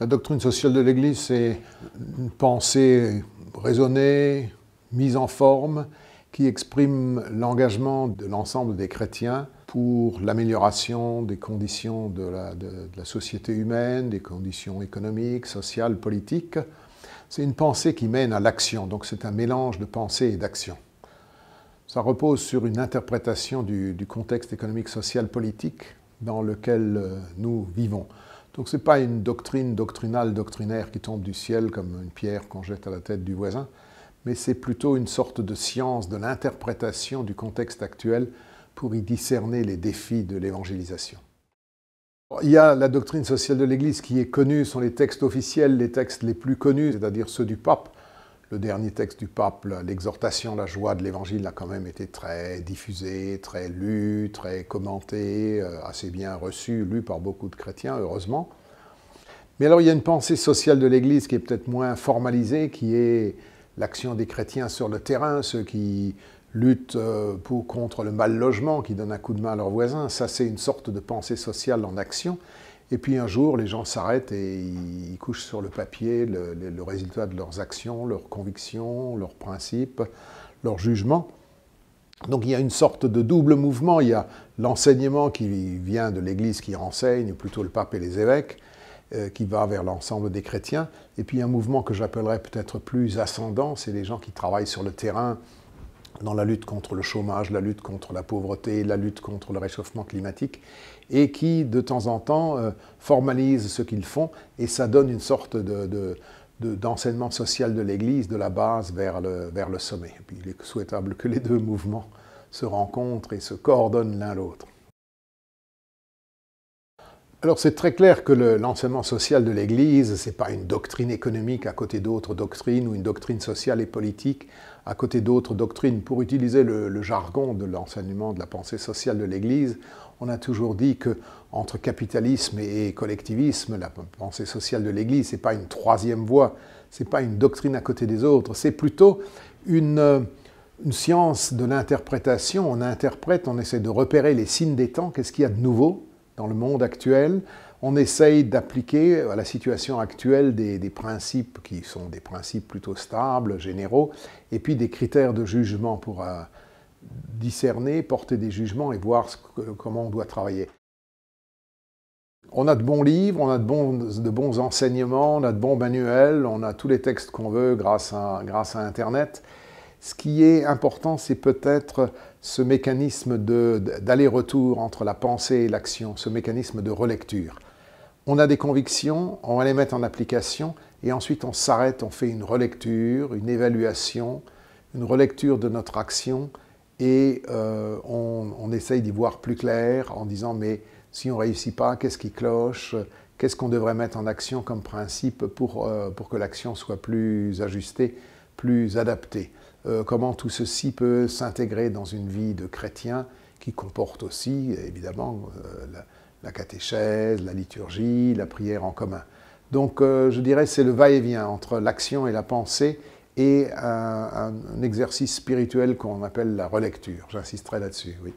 La doctrine sociale de l'Église, c'est une pensée raisonnée, mise en forme, qui exprime l'engagement de l'ensemble des chrétiens pour l'amélioration des conditions de la, société humaine, des conditions économiques, sociales, politiques. C'est une pensée qui mène à l'action, donc c'est un mélange de pensée et d'action. Ça repose sur une interprétation du contexte économique, social, politique dans lequel euh, nous vivons. Donc ce n'est pas une doctrine doctrinale, doctrinaire qui tombe du ciel comme une pierre qu'on jette à la tête du voisin, mais c'est plutôt une sorte de science de l'interprétation du contexte actuel pour y discerner les défis de l'évangélisation. Il y a la doctrine sociale de l'Église qui est connue, sont les textes officiels, les textes les plus connus, c'est-à-dire ceux du pape, le dernier texte du pape, l'exhortation, la joie de l'évangile, a quand même été très diffusé, très lu, très commenté, euh, assez bien reçu, lu par beaucoup de chrétiens, heureusement. Mais alors il y a une pensée sociale de l'Église qui est peut-être moins formalisée, qui est l'action des chrétiens sur le terrain, ceux qui lutte euh, pour, contre le mal logement qui donne un coup de main à leurs voisins. Ça, c'est une sorte de pensée sociale en action. Et puis un jour, les gens s'arrêtent et ils couchent sur le papier le, résultat de leurs actions, leurs convictions, leurs principes, leurs jugements. Donc il y a une sorte de double mouvement. Il y a l'enseignement qui vient de l'Église qui renseigne, ou plutôt le pape et les évêques, euh, qui va vers l'ensemble des chrétiens. Et puis un mouvement que j'appellerais peut-être plus ascendant, c'est les gens qui travaillent sur le terrain dans la lutte contre le chômage, la lutte contre la pauvreté, la lutte contre le réchauffement climatique, et qui, de temps en temps, euh, formalisent ce qu'ils font, et ça donne une sorte d'enseignement de, social de l'Église, de la base vers le, vers le sommet. il est souhaitable que les deux mouvements se rencontrent et se coordonnent l'un l'autre. Alors c'est très clair que l'enseignement social de l'Église, ce n'est pas une doctrine économique à côté d'autres doctrines ou une doctrine sociale et politique à côté d'autres doctrines. Pour utiliser le, jargon de l'enseignement de la pensée sociale de l'Église, on a toujours dit que entre capitalisme et collectivisme, la pensée sociale de l'Église, ce n'est pas une troisième voie, ce n'est pas une doctrine à côté des autres, c'est plutôt euh, une science de l'interprétation, on interprète, on essaie de repérer les signes des temps, qu'est-ce qu'il y a de nouveau, dans le monde actuel, on essaye d'appliquer euh, à la situation actuelle des, principes qui sont des principes plutôt stables, généraux, et puis des critères de jugement pour euh, discerner, porter des jugements et voir comment on doit travailler. On a de bons livres, on a de bons, enseignements, on a de bons manuels, on a tous les textes qu'on veut grâce grâce à Internet. Ce qui est important, c'est peut-être ce mécanisme d'aller-retour entre la pensée et l'action, ce mécanisme de relecture. On a des convictions, on va les mettre en application, et ensuite on s'arrête, on fait une relecture, une évaluation, une relecture de notre action, et euh, on, essaye d'y voir plus clair en disant mais si on ne réussit pas, qu'est-ce qui cloche Qu'est-ce qu'on devrait mettre en action comme principe pour euh, que l'action soit plus ajustée plus adapté, euh, comment tout ceci peut s'intégrer dans une vie de chrétien qui comporte aussi, évidemment, euh, la, catéchèse, la liturgie, la prière en commun. Donc, euh, je dirais, c'est le va-et-vient entre l'action et la pensée et un, un exercice spirituel qu'on appelle la relecture. J'insisterai là-dessus, oui.